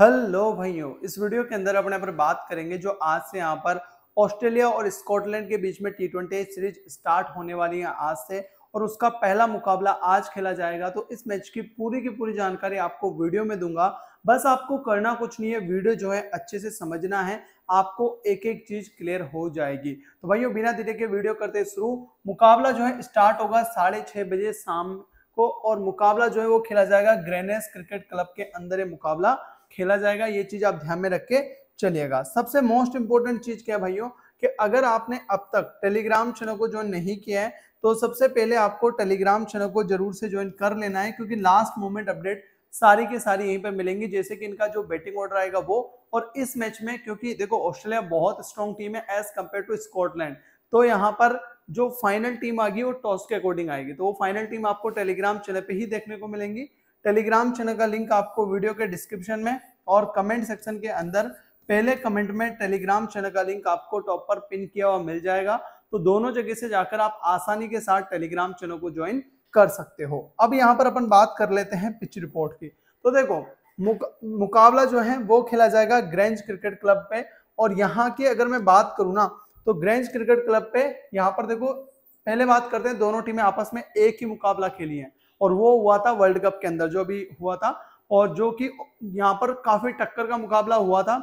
hello भाइयों इस video के अंदर अपने पर बात करेंगे जो आज से यहाँ पर ऑस्ट्रेलिया और स्कॉटलैंड के बीच में टी ट्वेंटी सीरीज स्टार्ट होने वाली है आज से और उसका पहला मुकाबला आज खेला जाएगा तो इस मैच की पूरी की पूरी जानकारी आपको वीडियो में दूंगा बस आपको करना कुछ नहीं है वीडियो जो है अच्छे से समझना है आपको एक एक चीज क्लियर हो जाएगी तो भाइयों बिना देरी के वीडियो करते शुरू मुकाबला जो है स्टार्ट होगा साढ़े छह बजे शाम को और मुकाबला जो है वो खेला जाएगा ग्रेनेस क्रिकेट क्लब के अंदर ये मुकाबला खेला जाएगा ये चीज आप ध्यान में रख के चलिएगा सबसे मोस्ट इंपोर्टेंट चीज क्या है भाइयों कि अगर आपने अब तक टेलीग्राम चैनल को ज्वाइन नहीं किया है तो सबसे पहले आपको टेलीग्राम चैनल को जरूर से ज्वाइन कर लेना है क्योंकि लास्ट मोमेंट अपडेट सारी के सारी यहीं पर मिलेंगी जैसे कि इनका जो बैटिंग ऑर्डर आएगा वो और इस मैच में क्योंकि देखो ऑस्ट्रेलिया बहुत स्ट्रॉन्ग टीम है एज कंपेयर टू स्कॉटलैंड तो यहाँ पर जो फाइनल टीम आएगी वो टॉस के अकॉर्डिंग आएगी तो वो फाइनल टीम आपको टेलीग्राम चैनल पे ही देखने को मिलेंगी टेलीग्राम चैनल का लिंक आपको वीडियो के डिस्क्रिप्शन में और कमेंट सेक्शन के अंदर पहले कमेंट में टेलीग्राम चैनल का लिंक आपको टॉप पर पिन किया हुआ मिल जाएगा तो दोनों जगह से जाकर आप आसानी के साथ टेलीग्राम चैनल को ज्वाइन कर सकते हो अब यहाँ पर अपन बात कर लेते हैं पिच रिपोर्ट की तो देखो मुक, मुकाबला जो है वो खेला जाएगा ग्रेंज क्रिकेट क्लब पे और यहाँ की अगर मैं बात करूँ ना तो ग्रेंज क्रिकेट क्लब पे यहाँ पर देखो पहले बात करते हैं दोनों टीमें आपस में एक ही मुकाबला खेली है और वो हुआ था वर्ल्ड कप के अंदर जो भी हुआ था और जो कि यहाँ पर काफ़ी टक्कर का मुकाबला हुआ था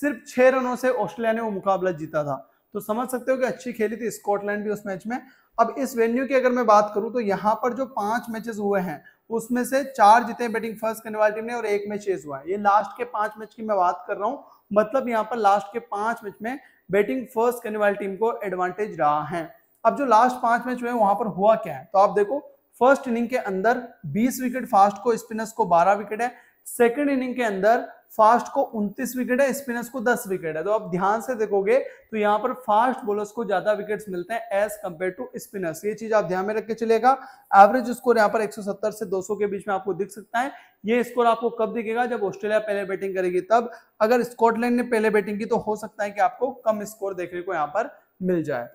सिर्फ छह रनों से ऑस्ट्रेलिया ने वो मुकाबला जीता था तो समझ सकते हो कि अच्छी खेली थी स्कॉटलैंड भी उस मैच में अब इस वेन्यू की अगर मैं बात करूं तो यहाँ पर जो पांच मैचेस हुए हैं उसमें से चार जीते बैटिंग फर्स्ट करने वाली टीम ने और एक मैच चेज हुआ है ये लास्ट के पांच मैच की मैं बात कर रहा हूँ मतलब यहाँ पर लास्ट के पांच मैच में बैटिंग फर्स्ट करने वाली टीम को एडवांटेज रहा है अब जो लास्ट पांच मैच हुए वहां पर हुआ क्या है तो आप देखो फर्स्ट इनिंग के अंदर 20 विकेट फास्ट को स्पिनर्स को 12 विकेट है सेकंड इनिंग के अंदर फास्ट को 29 विकेट है स्पिनर्स को 10 विकेट है तो आप ध्यान से देखोगे तो यहाँ पर फास्ट बॉलर्स को ज्यादा विकेट्स मिलते हैं एज कंपेयर टू स्पिनर्स ये चीज आप ध्यान में रख के चलेगा एवरेज स्कोर यहाँ पर 170 से 200 के बीच में आपको दिख सकता है ये स्कोर आपको कब दिखेगा जब ऑस्ट्रेलिया पहले बैटिंग करेगी तब अगर स्कॉटलैंड ने पहले बैटिंग की तो हो सकता है कि आपको कम स्कोर देखने को यहाँ पर मिल जाए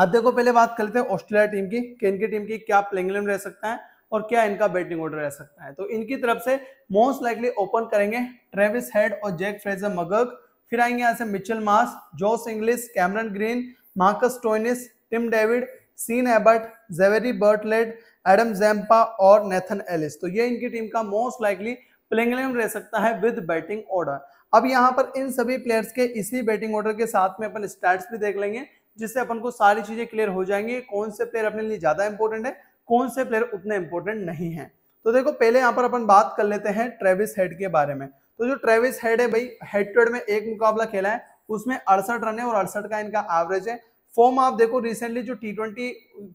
अब देखो पहले बात करते हैं ऑस्ट्रेलिया टीम की कि इनकी टीम की क्या प्लेइंग प्लेंग रह सकता है और क्या इनका बैटिंग ऑर्डर रह सकता है तो इनकी तरफ से मोस्ट लाइकली ओपन करेंगे ट्रेविस हेड और जैक फ्रेजर मगक फिर आएंगे यहाँ से Mitchell Marsh Josh Inglis Cameron Green Marcus Stoinis Tim David Sean Abbott Xavier Bartlett Adam Zampa और नेथन एलिस तो ये इनकी टीम का मोस्ट लाइकली प्लेइंग रह सकता है विद बैटिंग ऑर्डर अब यहाँ पर इन सभी प्लेयर्स के इसी बैटिंग ऑर्डर के साथ में अपन स्टैट्स भी देख लेंगे जिससे अपन को सारी चीजें क्लियर हो जाएंगी कौन से प्लेयर अपने लिए ज्यादा इंपॉर्टेंट है कौन से प्लेयर उतने इंपॉर्टेंट नहीं है तो देखो पहले यहाँ पर अपन बात कर लेते हैं ट्रेविस हेड के बारे में तो जो ट्रेविस हेड है भाई हेड टू हेड में एक मुकाबला खेला है उसमें अड़सठ रन है और अड़सठ का इनका एवरेज है फॉर्म आप देखो रिसेंटली जो टी ट्वेंटी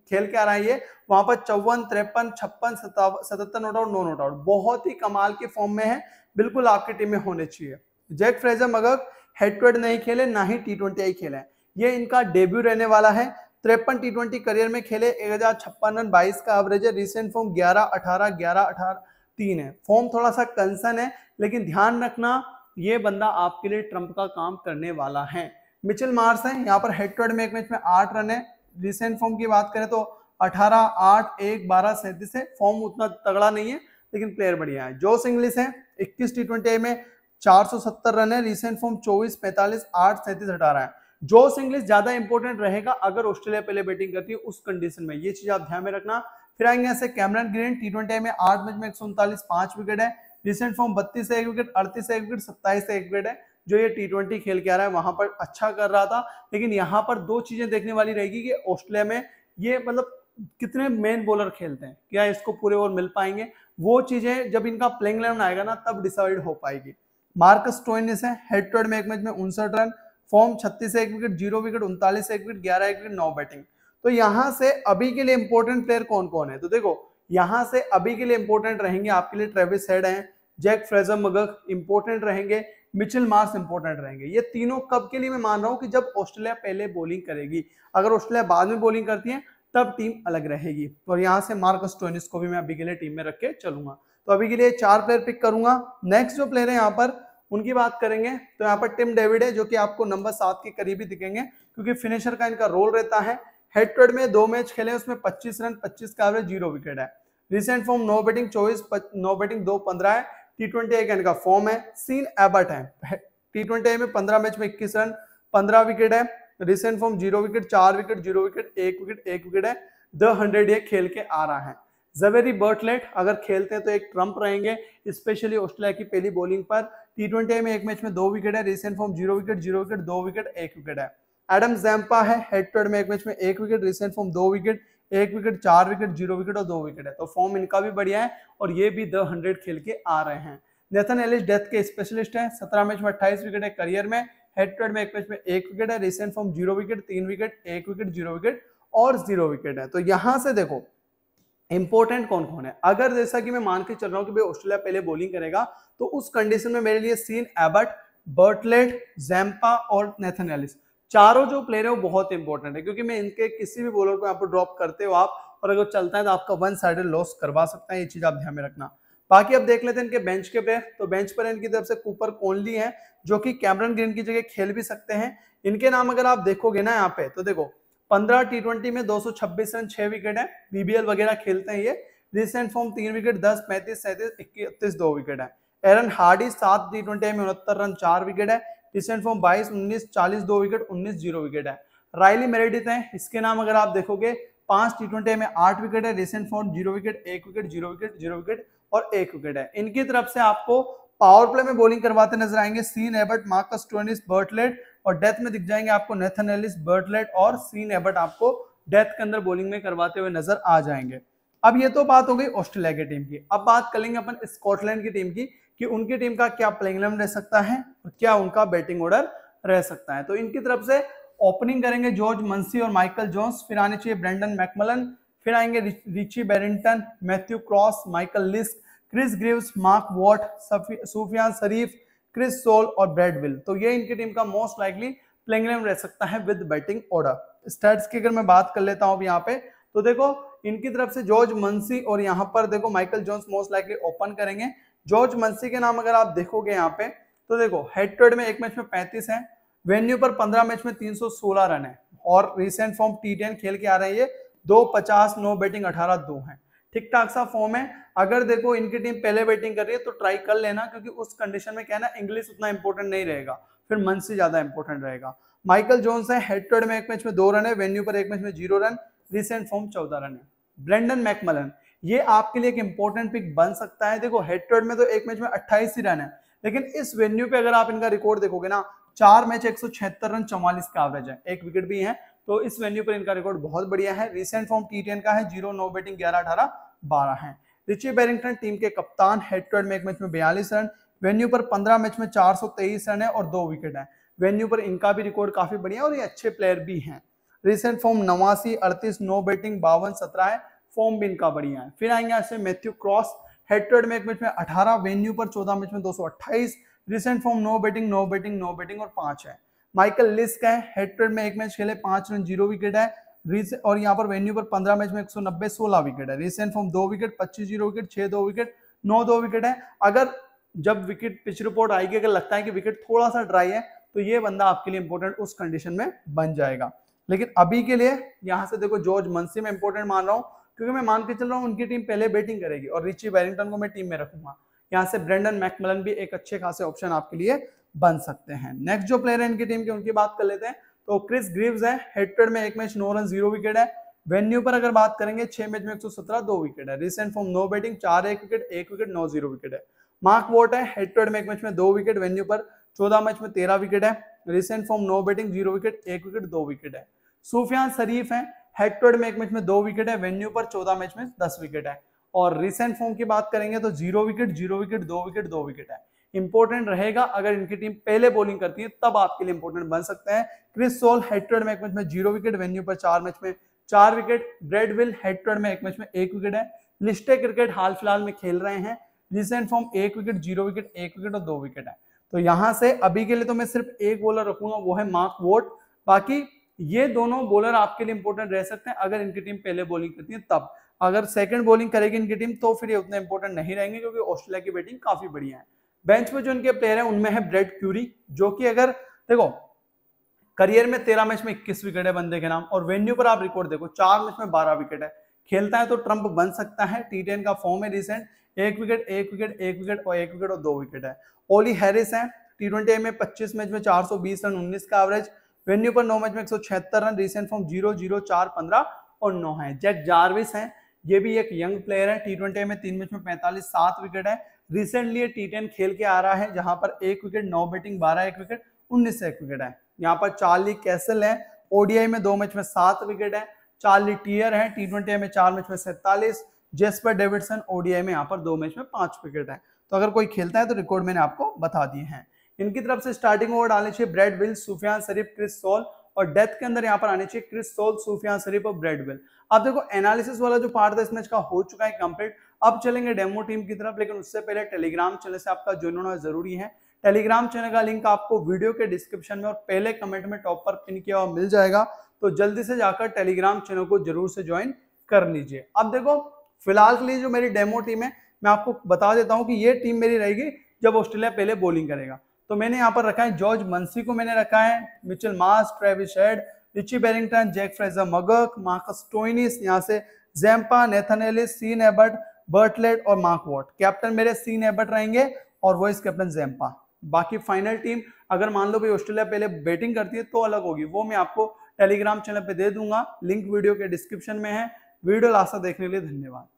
खेल के आ रहा है वहां पर चौवन तिरपन छप्पन सतहत्तर not out no not out बहुत ही कमाल के फॉर्म में है बिल्कुल आपकी टीम में होने चाहिए Jake Fraser McGurk head to head नहीं खेले ना ही टी ट्वेंटी आई खेले ये इनका डेब्यू रहने वाला है त्रेपन टी ट्वेंटी करियर में खेले एक हजार छप्पन रन बाईस का एवरेज है रिसेंट फॉर्म ग्यारह अठारह ग्यारह अठारह तीन है फॉर्म थोड़ा सा कंसर्न है लेकिन ध्यान रखना ये बंदा आपके लिए ट्रंप का काम करने वाला है मिचिल मार्स है यहाँ पर हेड टू हेड में एक मैच में आठ रन है रिसेंट फॉर्म की बात करें तो अठारह आठ एक बारह सैंतीस है फॉर्म उतना तगड़ा नहीं है लेकिन प्लेयर बढ़िया है जोस इंग्लिश है इक्कीस टी ट्वेंटी में सत्तर रन है रिसेंट फॉर्म चौबीस पैंतालीस आठ सैंतीस अठारह है जोस इंग्लिश ज्यादा इंपॉर्टेंट रहेगा अगर ऑस्ट्रेलिया पहले बैटिंग करती है उस कंडीशन में ये चीज आप ध्यान में रखना फिर आएंगे ऐसे कैमरन ग्रीन टी ट्वेंटी में आठ मैच में एक सौ पांच विकेट है रिसेंट फॉर्म बत्तीस एक विकेट अड़तीस एक विकेट सत्ताईस एक विकेट है जो ये टी ट्वेंटी खेल के आ रहा है वहां पर अच्छा कर रहा था लेकिन यहाँ पर दो चीजें देखने वाली रहेगी कि ऑस्ट्रेलिया में ये मतलब कितने मेन बॉलर खेलते हैं क्या इसको पूरे ओवर मिल पाएंगे वो चीजें जब इनका प्लेइंग लेवन आएगा ना तब डिसाइड हो पाएगी मार्कस टोइनिस है हेड टू हेड में एक मैच में उनसठ रन फॉर्म छत्तीस एक विकेट जीरो विकेट उनतालीस एक विकेट ग्यारह एक विकेट नौ बैटिंग तो यहां से अभी के लिए इंपोर्टेंट प्लेयर कौन कौन है तो देखो यहाँ से अभी के लिए इंपोर्टेंट रहेंगे आपके लिए ट्रेविस हेड हैं जैक फ्रेजर मगक इंपोर्टेंट रहेंगे मिचिल मार्स इंपोर्टेंट रहेंगे ये तीनों कब के लिए मैं मान रहा हूँ कि जब ऑस्ट्रेलिया पहले बॉलिंग करेगी अगर ऑस्ट्रेलिया बाद में बॉलिंग करती है तब टीम अलग रहेगी और यहाँ से मार्कस टोनिस को भी मैं अभी के लिए टीम में रख के चलूंगा तो अभी के लिए चार प्लेयर पिक करूंगा नेक्स्ट जो प्लेयर है यहाँ पर उनकी बात करेंगे तो यहाँ पर टिम डेविड है जो कि आपको नंबर सात के करीब ही दिखेंगे क्योंकि फिनिशर का इनका रोल रहता है हेड टू हेड में दो मैच खेले उसमें पच्चीस रन पच्चीस का एवरेज जीरो विकेट है रिसेंट फॉर्म नो बैटिंग चौबीस नो बैटिंग दो पंद्रह है टी ट्वेंटी का इनका फॉर्म है सीन एबर्ट है टी ट्वेंटी में पंद्रह मैच में इक्कीस रन पंद्रह विकेट है रिसेंट फॉर्म जीरो विकेट चार विकेट जीरो विकेट एक विकेट एक विकेट है द हंड्रेड ये खेल के आ रहा है जवेरी बर्टलेट अगर खेलते हैं तो एक ट्रंप रहेंगे स्पेशली ऑस्ट्रेलिया की पहली बॉलिंग पर टी ट्वेंटी में एक मैच में दो विकेट है recent form zero wicket zero wicket दो विकेट एक विकेट है एडम जैम्पा है हेड टू हेड में एक मैच में एक विकेट रिसेंट फॉर्म दो विकेट एक विकेट चार विकेट जीरो विकेट और दो विकेट है तो फॉर्म इनका भी बढ़िया है और ये भी द हंड्रेड खेल के आ रहे हैं नेथन एलिस डेथ के स्पेशलिस्ट हैं सत्रह मैच में अट्ठाईस विकेट है करियर में हेड टू हेड में एक मैच में एक विकेट है रिसेंट फॉर्म जीरो विकेट तीन विकेट एक विकेट जीरो विकेट और जीरो विकेट है तो यहाँ से देखो इंपॉर्टेंट कौन कौन है अगर जैसा कि मैं मान के चल रहा हूं कि भाई ऑस्ट्रेलिया पहले बॉलिंग करेगा तो उस कंडीशन में मेरे लिए सीन एबर्ट बर्टलेट जैम्पा और नेथन एलिस चारों जो प्लेयर है वो बहुत इंपॉर्टेंट है क्योंकि मैं इनके किसी भी बॉलर को यहाँ पर ड्रॉप करते हो आप और अगर चलता है तो आपका वन साइड लॉस करवा सकता है ये चीज आप ध्यान में रखना बाकी अब देख लेते हैं इनके बेंच के प्लेयर तो बेंच पर इनकी तरफ से कूपर कोनली है जो कि कैमरन ग्रीन की जगह खेल भी सकते हैं इनके नाम अगर आप देखोगे ना यहाँ पे तो देखो पंद्रह टी ट्वेंटी में 226 रन छह विकेट है बीबीएल वगैरह खेलते हैं ये रिसेंट फॉर्म तीन विकेट दस पैंतीस सैंतीस इकतीस दो विकेट है एरन हार्डी सात टी ट्वेंटी में उनहत्तर रन चार विकेट है रिसेंट फॉर्म बाईस उन्नीस चालीस दो विकेट उन्नीस जीरो विकेट है राइली मेरेडिथ है इसके नाम अगर आप देखोगे पांच टी ट्वेंटी में आठ विकेट है रिसेंट फॉर्म जीरो विकेट एक wicket zero wicket zero wicket और एक विकेट है इनकी तरफ से आपको पावर प्ले में बॉलिंग करवाते नजर आएंगे Sean Abbott Marcus Stoinis Bartlett और डेथ में दिख जाएंगे आपको नेथन एलिस बर्टलेट और सीन एबर्ट आपको डेथ के अंदर बॉलिंग में करवाते हुए नजर आ जाएंगे अब ये तो बात हो गई ऑस्ट्रेलिया की टीम की अब बात करेंगे अपन स्कॉटलैंड की टीम की कि उनकी टीम का क्या प्लेइंग इलेवन रह सकता है और क्या उनका बैटिंग ऑर्डर रह सकता है तो इनकी तरफ से ओपनिंग करेंगे जॉर्ज मंसी और माइकल जोन्स फिर आने चाहिए ब्रेंडन मैकमलन फिर आएंगे Richie Berrington Matthew Cross Michael Leask Chris Greaves Mark Watt Safyaan Sharif Chris Sole और ब्रेडविल तो ये इनकी टीम का मोस्ट लाइकली प्लेइंग इलेवन रह सकता है विद बैटिंग ऑर्डर स्टैट्स की अगर मैं बात कर लेता हूं अब यहाँ पे तो देखो इनकी तरफ से जॉर्ज मंसी और यहाँ पर देखो Michael Jones most likely open करेंगे जॉर्ज मंसी के नाम अगर आप देखोगे यहाँ पे तो देखो हेड टू हेड में एक मैच में पैंतीस है वेन्यू पर पंद्रह मैच में तीन रन है और रिसेंट फॉर्म टी खेल के आ रहे हैं ये दो पचास नो बैटिंग अठारह दो है ठीक ठाक सा फॉर्म है अगर देखो इनकी टीम पहले बैटिंग कर रही है तो ट्राई कर लेना क्योंकि उस कंडीशन में क्या है ना इंग्लिश उतना इंपॉर्टेंट नहीं रहेगा फिर मन से ज्यादा इंपॉर्टेंट रहेगा माइकल जोन्स है हेड टू में एक मैच में दो रन है वेन्यू पर एक मैच में जीरो रन रिसेंट फॉर्म चौदह रन है ब्रेंडन मैकमलन ये आपके लिए एक इंपॉर्टेंट पिक बन सकता है देखो हेड टू में तो एक मैच में अट्ठाईस ही रन है लेकिन इस वेन्यू पे अगर आप इनका रिकॉर्ड देखोगे ना चार मैच एक रन चौवालीस का एवरेज है एक विकेट भी है तो इस वेन्यू पर इनका रिकॉर्ड बहुत बढ़िया है रिसेंट फॉर्म टी का है जीरो नो बैटिंग ग्यारह अठारह बारह हैं रिची बैरिंगटन टीम के कप्तान हेड टू हेड में एक मैच में बयालीस रन वेन्यू पर पंद्रह मैच में चार रन है और दो विकेट है वेन्यू पर इनका भी रिकॉर्ड काफी बढ़िया और ये अच्छे प्लेयर भी हैं रिसेंट फॉर्म नवासी अड़तीस नो बैटिंग बावन सत्रह है फॉर्म भी इनका बढ़िया है फिर आएंगे ऐसे Matthew Cross head to head में एक मैच में अठारह वेन्यू पर चौदह मैच में दो recent form no batting no batting no batting और पांच है माइकल लिस्क है हेड टू हेड में एक मैच खेले पांच रन जीरो विकेट है और यहाँ पर वेन्यू पर पंद्रह मैच में एक सौ नब्बे सोलह विकेट है रिसेंट फॉर्म दो विकेट पच्चीस जीरो विकेट छह दो विकेट नौ दो विकेट है अगर जब विकेट पिच रिपोर्ट आएगी अगर लगता है कि विकेट थोड़ा सा ड्राई है तो ये बंदा आपके लिए इंपॉर्टेंट उस कंडीशन में बन जाएगा लेकिन अभी के लिए यहाँ से देखो जॉर्ज मनसी में इंपॉर्टेंट मान रहा हूँ क्योंकि मैं मान के चल रहा हूँ उनकी टीम पहले बैटिंग करेगी और रिची वेलिंगटन को मैं टीम में रखूंगा यहाँ से ब्रेंडन मैकमलन भी एक अच्छे खासे ऑप्शन आपके लिए बन सकते हैं नेक्स्ट जो प्लेयर है इनकी टीम के उनकी बात कर लेते हैं तो क्रिस ग्रीव्स है हेडपेड में एक match no run zero wicket है वेन्यू पर अगर बात करेंगे छह मैच में एक सौ सत्रह दो विकेट है रिसेंट फॉर्म नो बैटिंग चार एक विकेट एक विकेट नौ जीरो विकेट है मार्क वोट है हेडपेड में एक मैच में दो विकेट वेन्यू पर चौदह मैच में तेरह विकेट है recent form no batting zero wicket एक विकेट दो विकेट है सूफियान शरीफ है हेक्टोड में एक मैच में दो विकेट है वेन्यू पर चौदह मैच में दस विकेट है और रिसेंट फॉर्म की बात करेंगे तो जीरो विकेट जीरो विकेट दो विकेट दो विकेट है इंपॉर्टेंट रहेगा अगर इनकी टीम पहले बॉलिंग करती है तब आपके लिए इंपॉर्टेंट बन सकते हैं क्रिस सोल हेट्रेड में एक मैच में जीरो विकेट वेन्यू पर चार मैच में चार विकेट ब्रेडविल हेट्रेड में एक मैच में एक विकेट है लिस्टे क्रिकेट हाल फिलहाल में खेल रहे हैं रिसेंट फॉर्म एक विकेट जीरो विकेट एक विकेट और दो विकेट है तो यहां से अभी के लिए तो मैं सिर्फ एक बॉलर रखूंगा वो है मार्क वोट बाकी ये दोनों बॉलर आपके लिए इंपॉर्टेंट रह सकते हैं अगर इनकी टीम पहले बॉलिंग करती है तब अगर सेकंड बॉलिंग करेगी इनकी टीम तो फिर ये उतना इंपॉर्टेंट नहीं रहेंगे क्योंकि ऑस्ट्रेलिया की बैटिंग काफी बढ़िया है बेंच पे जो इनके प्लेयर हैं उनमें है ब्रेड क्यूरी जो कि अगर देखो करियर में तेरह मैच में इक्कीस विकेट है बंदे के नाम और वेन्यू पर आप रिकॉर्ड देखो चार मैच में बारह विकेट है खेलता है तो ट्रंप बन सकता है टी टेन का फॉर्म है रिसेंट एक विकेट एक विकेट एक विकेट और एक विकेट और दो विकेट है ओली हैरिस है टी ट्वेंटी में पच्चीस मैच में चार सौ बीस रन उन्नीस का एवरेज वेन्यू पर नौ मैच में एक सौ छिहत्तर run recent form zero zero चार पंद्रह और नौ है जैक जार्विस हैं ये भी एक यंग प्लेयर है टी ट्वेंटी में तीन मैच में पैंतालीस सात विकेट है रिसेंटली टी टेन खेल के आ रहा है जहां पर एक विकेट नौ बैटिंग बारह एक विकेट उन्नीस एक विकेट है यहाँ पर चार्ली कैसल है ओडीआई में दो मैच में सात विकेट है चार्ली टीयर है टी ट्वेंटी में चार मैच में सैतालीस जेस्पर डेविडसन ओडीआई में यहाँ पर दो मैच में पांच विकेट है तो अगर कोई खेलता है तो रिकॉर्ड मैंने आपको बता दिए हैं इनकी तरफ से स्टार्टिंग ओवर डालने चाहिए Brad Wheal Safyaan Sharif Chris Sole और डेथ के अंदर यहाँ पर आने चाहिए क्रिस सोल सूफियान शरीफ और ब्रेडवेल अब देखो एनालिसिस वाला जो पार्ट था इस मैच का हो चुका है कंप्लीट अब चलेंगे डेमो टीम की तरफ लेकिन उससे पहले टेलीग्राम चैनल से आपका ज्वाइन होना जरूरी है टेलीग्राम चैनल का लिंक आपको वीडियो के डिस्क्रिप्शन में और पहले कमेंट में टॉप पर पिन किया हुआ मिल जाएगा तो जल्दी से जाकर टेलीग्राम चैनल को जरूर से ज्वाइन कर लीजिए अब देखो फिलहाल के लिए जो मेरी डेमो टीम है मैं आपको बता देता हूँ कि ये टीम मेरी रहेगी जब ऑस्ट्रेलिया पहले बॉलिंग करेगा तो मैंने यहाँ पर रखा है जॉर्ज मंसी को मैंने रखा है Mitchell Marsh Travis Head Richie Berrington Jake Fraser McGurk Marcus Stoinis यहाँ से Zampa Nathan Ellis Sean Abbott Bartlett और मार्क वॉट कैप्टन मेरे सीन एबर्ट रहेंगे और वाइस कैप्टन जैम्पा बाकी फाइनल टीम अगर मान लो भाई ऑस्ट्रेलिया पहले बैटिंग करती है तो अलग होगी वो मैं आपको टेलीग्राम चैनल पे दे दूंगा लिंक वीडियो के डिस्क्रिप्शन में है वीडियो लास्ट देखने के लिए धन्यवाद